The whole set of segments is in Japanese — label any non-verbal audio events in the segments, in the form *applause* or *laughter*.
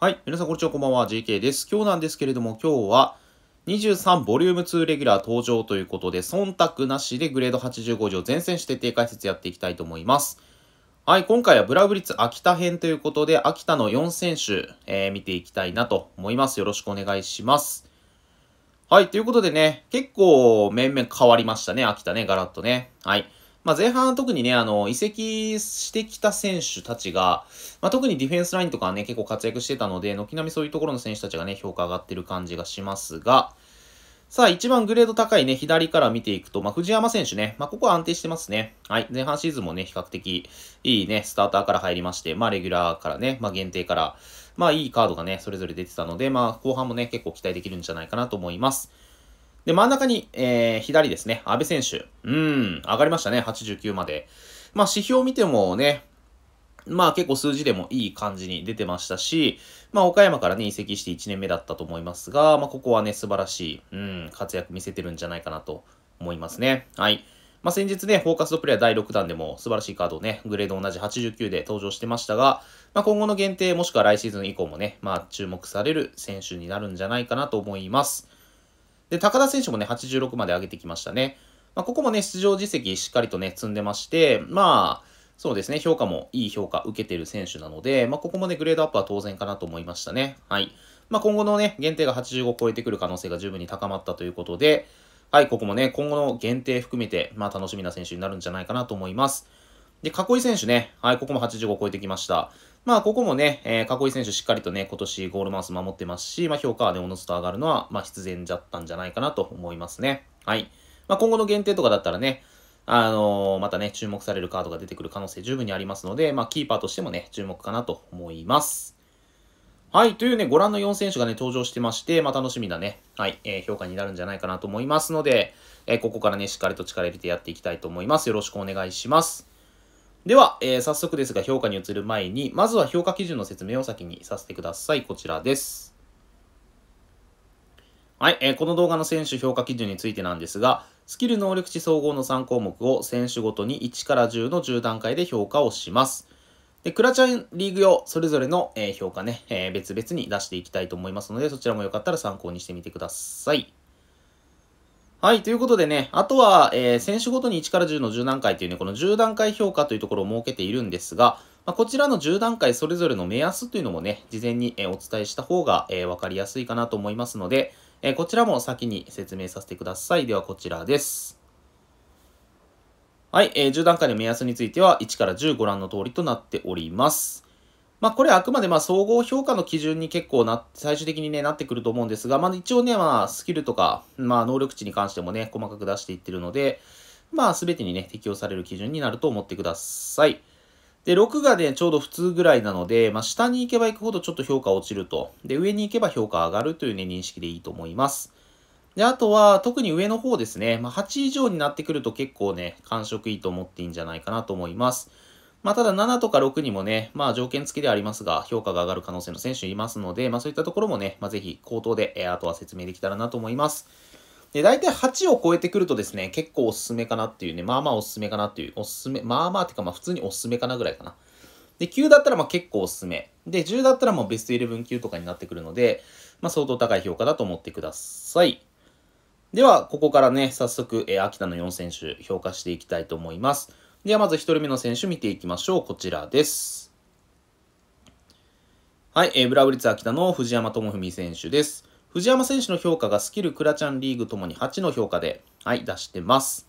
はい。皆さん、こんにちは。こんばんは。JK です。今日なんですけれども、今日は23ボリューム2レギュラー登場ということで、忖度なしでグレード85条全選手徹底解説やっていきたいと思います。はい。今回はブラブリッツ秋田編ということで、秋田の4選手、えー、見ていきたいなと思います。よろしくお願いします。はい。ということでね、結構面々変わりましたね。秋田ね、ガラッとね。はい。まあ、前半は特にね、あの、移籍してきた選手たちが、まあ、特にディフェンスラインとかね、結構活躍してたので、軒並みそういうところの選手たちがね、評価上がってる感じがしますが、さあ、一番グレード高いね、左から見ていくと、まあ、藤山選手ね、まあ、ここは安定してますね。はい、前半シーズンもね、比較的いいね、スターターから入りまして、まあ、レギュラーからね、まあ、限定から、まあ、いいカードがね、それぞれ出てたので、まあ、後半もね、結構期待できるんじゃないかなと思います。で、真ん中に、えー、左ですね、安倍選手。うん、上がりましたね、89まで。まあ、指標見てもね、まあ結構数字でもいい感じに出てましたし、まあ岡山からね移籍して1年目だったと思いますが、まあここはね素晴らしい、うん、活躍見せてるんじゃないかなと思いますね。はい。まあ先日ね、フォーカスドプレイヤー第6弾でも素晴らしいカードをね、グレード同じ89で登場してましたが、まあ今後の限定もしくは来シーズン以降もね、まあ注目される選手になるんじゃないかなと思います。で、高田選手もね、86まで上げてきましたね。まあ、ここもね、出場実績しっかりとね、積んでまして、まあ、そうですね、評価もいい評価受けてる選手なので、まあ、ここもね、グレードアップは当然かなと思いましたね。はい。まあ、今後のね、限定が85を超えてくる可能性が十分に高まったということで、はい、ここもね、今後の限定含めて、まあ、楽しみな選手になるんじゃないかなと思います。で、囲い選手ね、はい、ここも85を超えてきました。まあ、ここもね、えー、囲い選手しっかりとね、今年ゴールマウス守ってますし、まあ、評価はね、おのずと上がるのは、まあ、必然だったんじゃないかなと思いますね。はい。まあ、今後の限定とかだったらね、あのー、またね、注目されるカードが出てくる可能性十分にありますので、まあ、キーパーとしてもね、注目かなと思います。はい。というね、ご覧の4選手がね、登場してまして、まあ、楽しみなね、はい、えー、評価になるんじゃないかなと思いますので、えー、ここからね、しっかりと力入れてやっていきたいと思います。よろしくお願いします。では、えー、早速ですが評価に移る前に、まずは評価基準の説明を先にさせてください。こちらです。はい、えー、この動画の選手評価基準についてなんですが、スキル能力値総合の3項目を選手ごとに1から10の10段階で評価をします。で、クラチャンリーグ用、それぞれの、えー、評価ね、え別々に出していきたいと思いますので、そちらもよかったら参考にしてみてください。はい。ということでね、あとは、えー、選手ごとに1から10の10段階というね、この10段階評価というところを設けているんですが、まあ、こちらの10段階それぞれの目安というのもね、事前に、えお伝えした方が、えー、分かりやすいかなと思いますので、えー、こちらも先に説明させてください。ではこちらです。はい、えー、10段階の目安については1から10ご覧の通りとなっております。まあ、これはあくまでまあ総合評価の基準に結構な、最終的にね、なってくると思うんですが、まあ、一応ね、まあ、スキルとか、まあ、能力値に関してもね、細かく出していってるので、まあ、すべてにね、適用される基準になると思ってください。で、6がね、ちょうど普通ぐらいなので、まあ、下に行けば行くほどちょっと評価落ちると。で、上に行けば評価上がるというね、認識でいいと思います。で、あとは、特に上の方ですね。まあ、8以上になってくると結構ね、感触いいと思っていいんじゃないかなと思います。まあ、ただ7とか6にもね、まあ、条件付きではありますが、評価が上がる可能性の選手いますので、まあ、そういったところもね、まあ、ぜひ、口頭で、えー、あとは説明できたらなと思います。で、大体8を超えてくるとですね、結構おすすめかなっていうね、まあまあおすすめかなっていう、おすすめ、まあまあってか、まあ普通におすすめかなぐらいかな。で、9だったらまあ結構おすすめ。で、10だったらもうベスト11級とかになってくるので、まあ相当高い評価だと思ってください。では、ここからね、早速、えー、秋田の4選手、評価していきたいと思います。ではまず1人目の選手見ていきましょう。こちらです。はい、えー、ブラウリッツ秋田の藤山智文選手です。藤山選手の評価がスキルクラチャンリーグともに8の評価で、はい、出してます。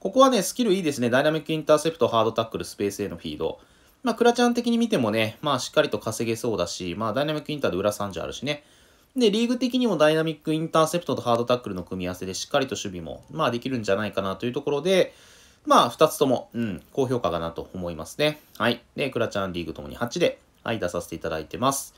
ここはね、スキルいいですね。ダイナミックインターセプト、ハードタックル、スペースへのフィード。まあ、クラチャン的に見てもね、まあ、しっかりと稼げそうだし、まあ、ダイナミックインターで裏30あるしね。で、リーグ的にもダイナミックインターセプトとハードタックルの組み合わせでしっかりと守備も、まあ、できるんじゃないかなというところで、まあ、二つとも、うん、高評価かなと思いますね。はい。で、クラちゃんリーグともに8で、はい、出させていただいてます。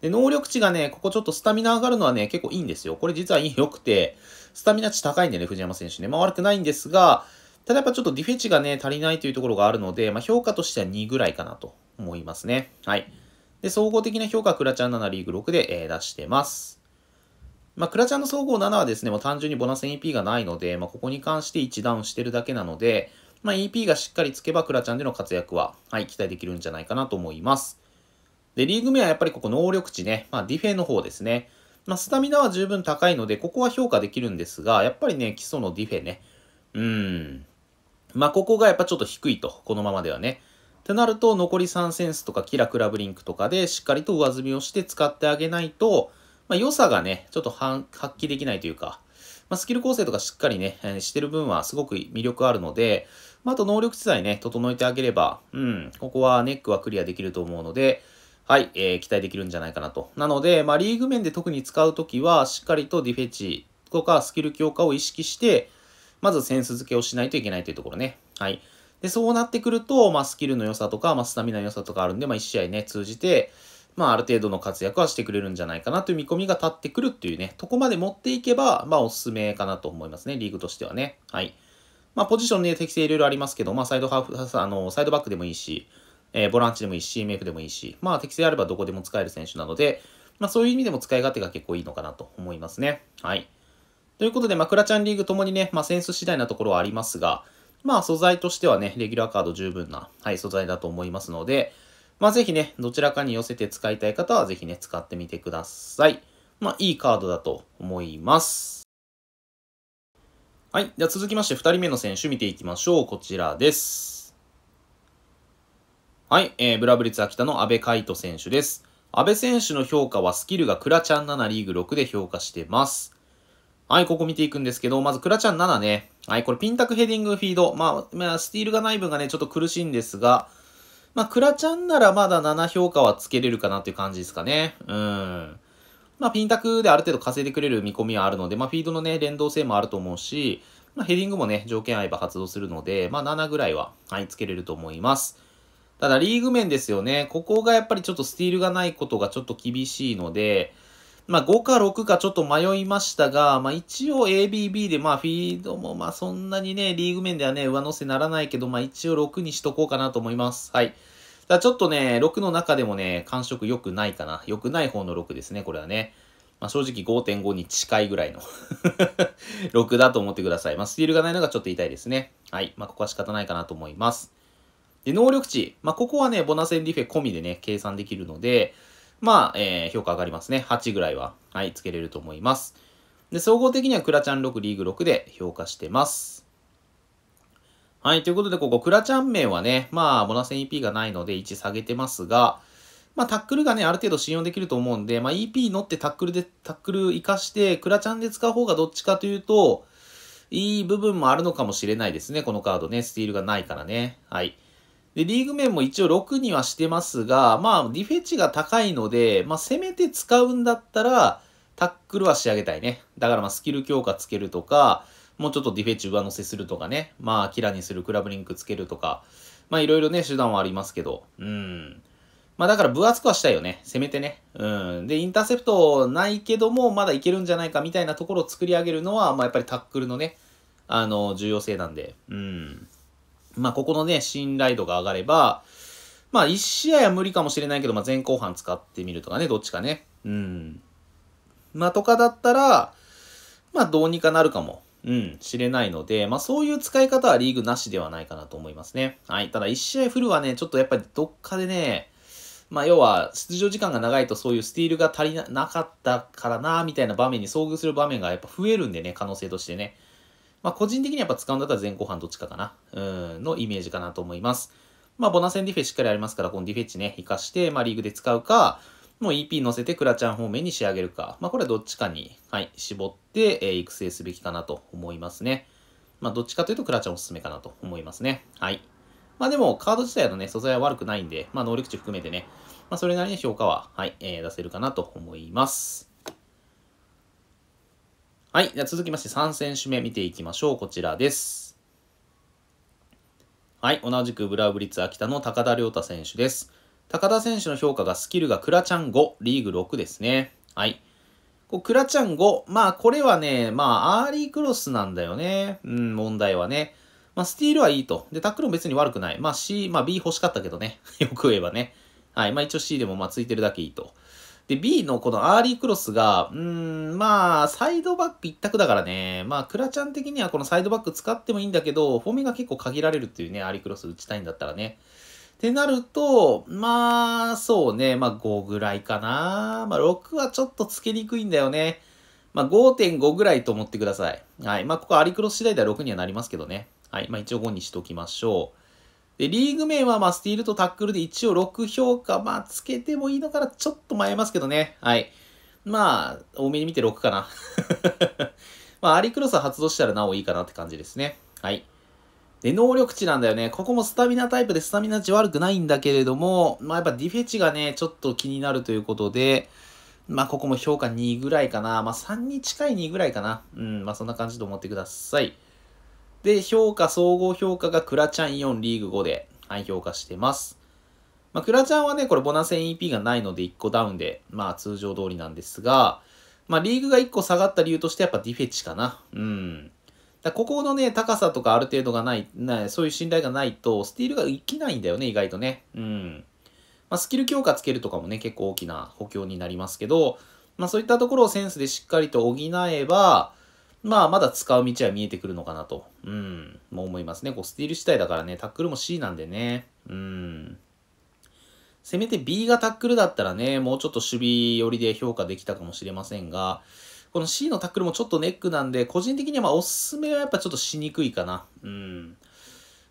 で、能力値がね、ここちょっとスタミナ上がるのはね、結構いいんですよ。これ実は良くて、スタミナ値高いんでね、藤山選手ね。まあ悪くないんですが、ただやっぱちょっとディフェチがね、足りないというところがあるので、まあ評価としては2ぐらいかなと思いますね。はい。で、総合的な評価、クラチャン7リーグ6で、えー、出してます。まあ、クラチャンの総合7はですね、もう単純にボナス EP がないので、まあ、ここに関して1ダウンしてるだけなので、まあ、EP がしっかりつけばクラチャンでの活躍は、はい、期待できるんじゃないかなと思います。で、リーグ目はやっぱりここ能力値ね、まあ、ディフェの方ですね。まあ、スタミナは十分高いので、ここは評価できるんですが、やっぱりね、基礎のディフェね。うーん。まあ、ここがやっぱちょっと低いと、このままではね。ってなると、残り3センスとかキラクラブリンクとかでしっかりと上積みをして使ってあげないと、まあ、良さがね、ちょっと発揮できないというか、まあ、スキル構成とかしっかりね、えー、してる分はすごく魅力あるので、まあ、あと能力地帯ね、整えてあげれば、うん、ここはネックはクリアできると思うので、はい、えー、期待できるんじゃないかなと。なので、まあ、リーグ面で特に使うときは、しっかりとディフェチとかスキル強化を意識して、まずセンス付けをしないといけないというところね。はい。で、そうなってくると、まあ、スキルの良さとか、まあ、スタミナの良さとかあるんで、まあ、1試合ね、通じて、まあ、ある程度の活躍はしてくれるんじゃないかなという見込みが立ってくるっていうね、とこまで持っていけば、まあ、おすすめかなと思いますね、リーグとしてはね。はい。まあ、ポジションね、適正いろいろありますけど、まあ、サイドハーフ、あの、サイドバックでもいいし、えー、ボランチでもいいし、CMF でもいいし、まあ、適正あればどこでも使える選手なので、まあ、そういう意味でも使い勝手が結構いいのかなと思いますね。はい。ということで、まあ、クラちゃんリーグともにね、まあ、センス次第なところはありますが、まあ、素材としてはね、レギュラーカード十分な、はい、素材だと思いますので、まあ、ぜひね、どちらかに寄せて使いたい方は、ぜひね、使ってみてください。まあ、いいカードだと思います。はい。では続きまして、2人目の選手見ていきましょう。こちらです。はい。えー、ブラブリッツ秋田の阿部海人選手です。阿部選手の評価はスキルがクラちゃん7リーグ6で評価してます。はい、ここ見ていくんですけど、まずクラちゃん7ね。はい、これピンタクヘディングフィード。まあ、まあ、スティールがない分がね、ちょっと苦しいんですが、まあ、クラちゃんならまだ7評価はつけれるかなっていう感じですかね。うん。まあ、ピンタクである程度稼いでくれる見込みはあるので、まあ、フィードのね、連動性もあると思うし、まあ、ヘディングもね、条件合えば発動するので、まあ、7ぐらいは、はい、つけれると思います。ただ、リーグ面ですよね。ここがやっぱりちょっとスティールがないことがちょっと厳しいので、まあ5か6かちょっと迷いましたが、まあ一応 ABB で、まあフィードもまあそんなにね、リーグ面ではね、上乗せならないけど、まあ一応6にしとこうかなと思います。はい。だちょっとね、6の中でもね、感触良くないかな。良くない方の6ですね、これはね。まあ、正直5.5に近いぐらいの6 *laughs* だと思ってください。まあ、スティールがないのがちょっと痛いですね。はい。まあ、ここは仕方ないかなと思います。で、能力値。まあ、ここはね、ボナセンディフェ込みでね、計算できるので、まあ、えー、評価上がりますね。8ぐらいは、はい、つけれると思います。で、総合的にはクラちゃん6、リーグ6で評価してます。はい、ということで、ここ、クラちゃん名はね、まあ、ボナセン EP がないので1下げてますが、まあ、タックルがね、ある程度信用できると思うんで、まあ、EP 乗ってタックルで、タックル活かして、クラちゃんで使う方がどっちかというと、いい部分もあるのかもしれないですね、このカードね。スティールがないからね。はい。で、リーグ面も一応6にはしてますが、まあ、ディフェチが高いので、まあ、せめて使うんだったら、タックルは仕上げたいね。だからまあ、スキル強化つけるとか、もうちょっとディフェチ上乗せするとかね。まあ、キラにするクラブリンクつけるとか。まあ、いろいろね、手段はありますけど。うん。まあ、だから分厚くはしたいよね。せめてね。うん。で、インターセプトないけども、まだいけるんじゃないかみたいなところを作り上げるのは、まあ、やっぱりタックルのね、あの、重要性なんで。うん。まあ、ここのね、信頼度が上がれば、まあ、1試合は無理かもしれないけど、まあ、前後半使ってみるとかね、どっちかね。うん。まあ、とかだったら、まあ、どうにかなるかも。うん、知れないので、まあそういう使い方はリーグなしではないかなと思いますね。はい。ただ1試合フルはね、ちょっとやっぱりどっかでね、まあ要は出場時間が長いとそういうスティールが足りなかったからな、みたいな場面に遭遇する場面がやっぱ増えるんでね、可能性としてね。まあ、個人的にはやっぱ使うんだったら前後半どっちかかな、うん、のイメージかなと思います。まあ、ボナセンディフェしっかりありますから、このディフェッチね、活かして、まあ、リーグで使うか、もう EP 乗せてクラちゃん方面に仕上げるか、まあ、これはどっちかに、はい、絞って、えー、育成すべきかなと思いますね。まあ、どっちかというとクラちゃんおすすめかなと思いますね。はい。まあ、でも、カード自体のね、素材は悪くないんで、まあ、能力値含めてね、まあ、それなりに評価は、はい、えー、出せるかなと思います。はい。じゃ続きまして3選手目見ていきましょう。こちらです。はい。同じくブラウブリッツ秋田の高田亮太選手です。高田選手の評価がスキルがクラちゃん5、リーグ6ですね。はい。こうクラちゃん5。まあ、これはね、まあ、アーリークロスなんだよね。うん、問題はね。まあ、スティールはいいと。で、タックルも別に悪くない。まあ、C、まあ、B 欲しかったけどね。よ *laughs* く言えばね。はい。まあ、一応 C でも、まあ、ついてるだけいいと。で、B のこのアーリークロスが、うん、まあ、サイドバック一択だからね、まあ、クラちゃん的にはこのサイドバック使ってもいいんだけど、フォーメが結構限られるっていうね、アーリークロス打ちたいんだったらね。ってなると、まあ、そうね、まあ5ぐらいかな。まあ6はちょっとつけにくいんだよね。まあ5.5ぐらいと思ってください。はい。まあここアリクロス次第では6にはなりますけどね。はい。まあ一応5にしておきましょう。で、リーグ名は、まあ、スティールとタックルで一応6評価、まあ、つけてもいいのかな、ちょっと迷いますけどね。はい。まあ、多めに見て6かな。*laughs* まあ、アリクロス発動したらなおいいかなって感じですね。はい。で、能力値なんだよね。ここもスタミナタイプでスタミナ値悪くないんだけれども、まあ、やっぱディフェチがね、ちょっと気になるということで、まあ、ここも評価2ぐらいかな。まあ、3に近い2ぐらいかな。うん、まあ、そんな感じと思ってください。で、評価、総合評価がクラちゃん4リーグ5で、はい、評価してます。まあ、クラちゃんはね、これボナセン e p がないので1個ダウンで、まあ通常通りなんですが、まあリーグが1個下がった理由としてやっぱディフェチかな。うん。だここのね、高さとかある程度がない、なそういう信頼がないと、スティールが生きないんだよね、意外とね。うん。まあ、スキル強化つけるとかもね、結構大きな補強になりますけど、まあそういったところをセンスでしっかりと補えば、まあ、まだ使う道は見えてくるのかなと、うん、もう思いますね。こう、スティール主体だからね、タックルも C なんでね、うん。せめて B がタックルだったらね、もうちょっと守備寄りで評価できたかもしれませんが、この C のタックルもちょっとネックなんで、個人的にはまあおすすめはやっぱちょっとしにくいかな。うん。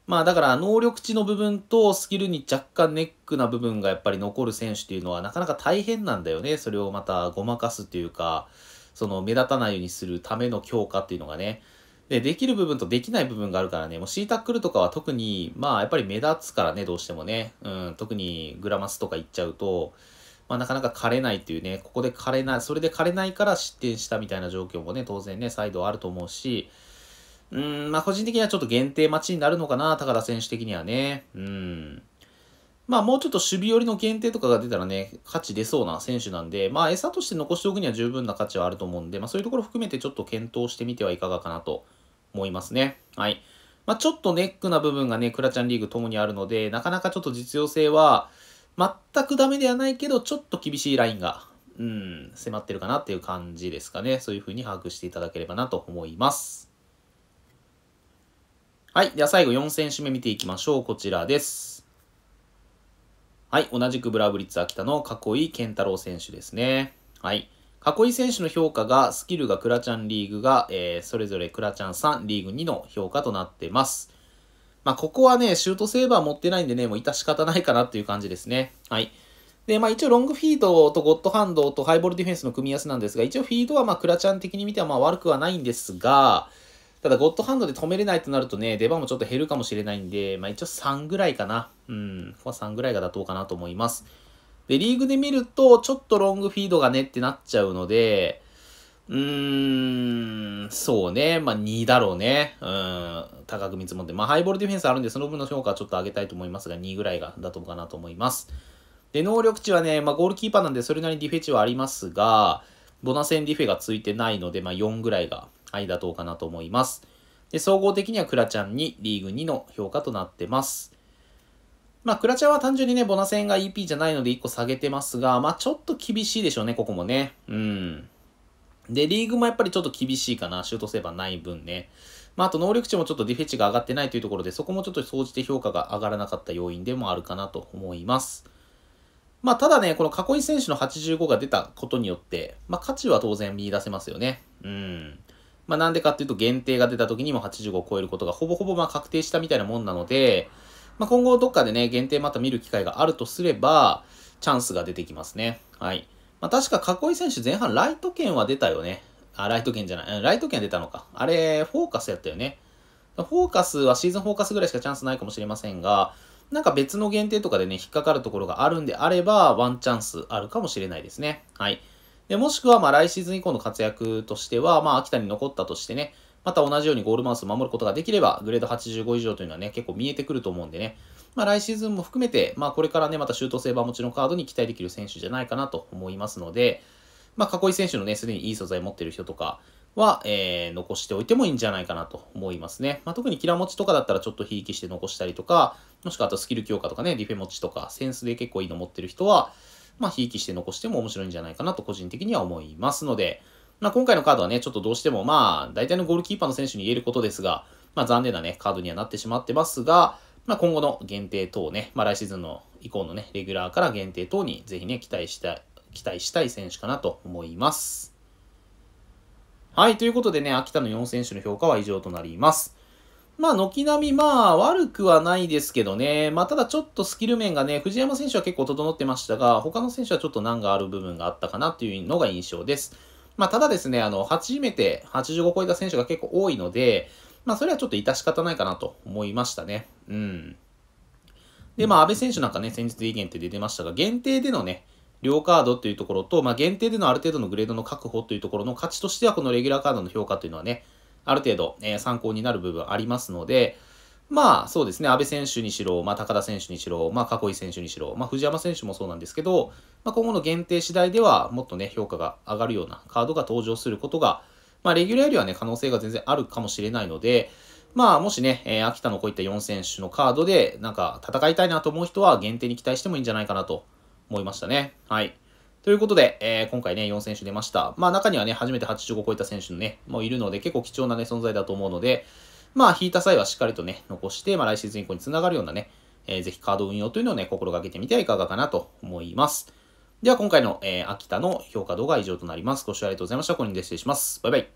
まあだから能力値の部分とスキルに若干ネックな部分がやっぱり残る選手っていうのはなかなか大変なんだよね。それをまたごまかすというか、その目立たないようにするための強化っていうのがね、で、できる部分とできない部分があるからね、もう C タックルとかは特に、まあやっぱり目立つからね、どうしてもね、うん、特にグラマスとか行っちゃうと、まあ、なかなか枯れないっていうね、ここで枯れない、それで枯れないから失点したみたいな状況もね、当然ね、再度あると思うし、うん、まあ個人的にはちょっと限定待ちになるのかな、高田選手的にはね、うん。まあもうちょっと守備寄りの限定とかが出たらね、価値出そうな選手なんで、まあ餌として残しておくには十分な価値はあると思うんで、まあそういうところ含めてちょっと検討してみてはいかがかなと思いますね。はい。まあちょっとネックな部分がね、クラちゃんリーグともにあるので、なかなかちょっと実用性は全くダメではないけど、ちょっと厳しいラインが、うん、迫ってるかなっていう感じですかね。そういうふうに把握していただければなと思います。はい。では最後4選手目見ていきましょう。こちらです。はい、同じくブラブリッツ秋田の囲い健太郎選手ですね。はい。囲い選手の評価が、スキルがクラちゃんリーグが、えー、それぞれクラちゃん3、リーグ2の評価となってます。まあ、ここはね、シュートセーバー持ってないんでね、もう致し方ないかなっていう感じですね。はい。で、まあ一応ロングフィードとゴッドハンドとハイボールディフェンスの組み合わせなんですが、一応フィードはまあクラちゃん的に見てはまあ悪くはないんですが、ただ、ゴッドハンドで止めれないとなるとね、出番もちょっと減るかもしれないんで、まあ一応3ぐらいかな。うん、ここは3ぐらいが妥当かなと思います。で、リーグで見ると、ちょっとロングフィードがねってなっちゃうので、うーん、そうね。まあ2だろうね。うん、高く見積もって。まあハイボールディフェンスあるんで、その分の評価はちょっと上げたいと思いますが、2ぐらいが妥当かなと思います。で、能力値はね、まあゴールキーパーなんでそれなりにディフェ値はありますが、ボナセンディフェがついてないので、まあ4ぐらいがはい、妥当かなと思います。で、総合的にはクラちゃんにリーグ2の評価となってます。まあ、クラちゃんは単純にね、ボナ戦が EP じゃないので1個下げてますが、まあ、ちょっと厳しいでしょうね、ここもね。うん。で、リーグもやっぱりちょっと厳しいかな、シュートセーバーない分ね。まあ、あと能力値もちょっとディフェチが上がってないというところで、そこもちょっと総じて評価が上がらなかった要因でもあるかなと思います。まあ、ただね、この囲い選手の85が出たことによって、まあ、価値は当然見出せますよね。うん。まあ、なんでかっていうと限定が出た時にも85を超えることがほぼほぼまあ確定したみたいなもんなので、まあ、今後どっかでね、限定また見る機会があるとすれば、チャンスが出てきますね。はい。まあ、確か、囲い選手前半ライト券は出たよね。あ、ライト券じゃない。ライト券出たのか。あれ、フォーカスやったよね。フォーカスはシーズンフォーカスぐらいしかチャンスないかもしれませんが、なんか別の限定とかでね、引っかかるところがあるんであれば、ワンチャンスあるかもしれないですね。はい。で、もしくは、まあ、来シーズン以降の活躍としては、まあ、秋田に残ったとしてね、また同じようにゴールマウスを守ることができれば、グレード85以上というのはね、結構見えてくると思うんでね、まあ、来シーズンも含めて、まあ、これからね、またシュートセーバー持ちのカードに期待できる選手じゃないかなと思いますので、まあ、囲い選手のね、すでにいい素材持ってる人とかは、えー、残しておいてもいいんじゃないかなと思いますね。まあ、特にキラ持ちとかだったらちょっとひいきして残したりとか、もしくはあとスキル強化とかね、ディフェ持ちとか、センスで結構いいの持ってる人は、まあ、ひいきして残しても面白いんじゃないかなと個人的には思いますので、まあ、今回のカードはね、ちょっとどうしても、まあ、大体のゴールキーパーの選手に言えることですが、まあ、残念なね、カードにはなってしまってますが、まあ、今後の限定等ね、まあ、来シーズンの以降のね、レギュラーから限定等にぜひね、期待した、期待したい選手かなと思います。はい、ということでね、秋田の4選手の評価は以上となります。まあ、軒並み、まあ、悪くはないですけどね。まあ、ただちょっとスキル面がね、藤山選手は結構整ってましたが、他の選手はちょっと難がある部分があったかなというのが印象です。まあ、ただですね、あの、初めて85を超えた選手が結構多いので、まあ、それはちょっと致し方ないかなと思いましたね。うん。で、まあ、安倍選手なんかね、先日意見って出てましたが、限定でのね、両カードというところと、まあ、限定でのある程度のグレードの確保というところの価値としては、このレギュラーカードの評価というのはね、ある程度、えー、参考になる部分ありますので、まあそうですね、安部選手にしろ、まあ、高田選手にしろ、まあ、囲い選手にしろ、まあ、藤山選手もそうなんですけど、まあ、今後の限定次第では、もっとね、評価が上がるようなカードが登場することが、まあ、レギュラーよりはね、可能性が全然あるかもしれないので、まあ、もしね、えー、秋田のこういった4選手のカードで、なんか戦いたいなと思う人は限定に期待してもいいんじゃないかなと思いましたね。はい。ということで、えー、今回ね、4選手出ました。まあ中にはね、初めて85超えた選手もね、もういるので、結構貴重なね、存在だと思うので、まあ引いた際はしっかりとね、残して、まあ来シーズン以降につながるようなね、えー、ぜひカード運用というのをね、心がけてみてはいかがかなと思います。では今回の、えー、秋田の評価動画は以上となります。ご視聴ありがとうございました。これにで失礼します。バイバイ。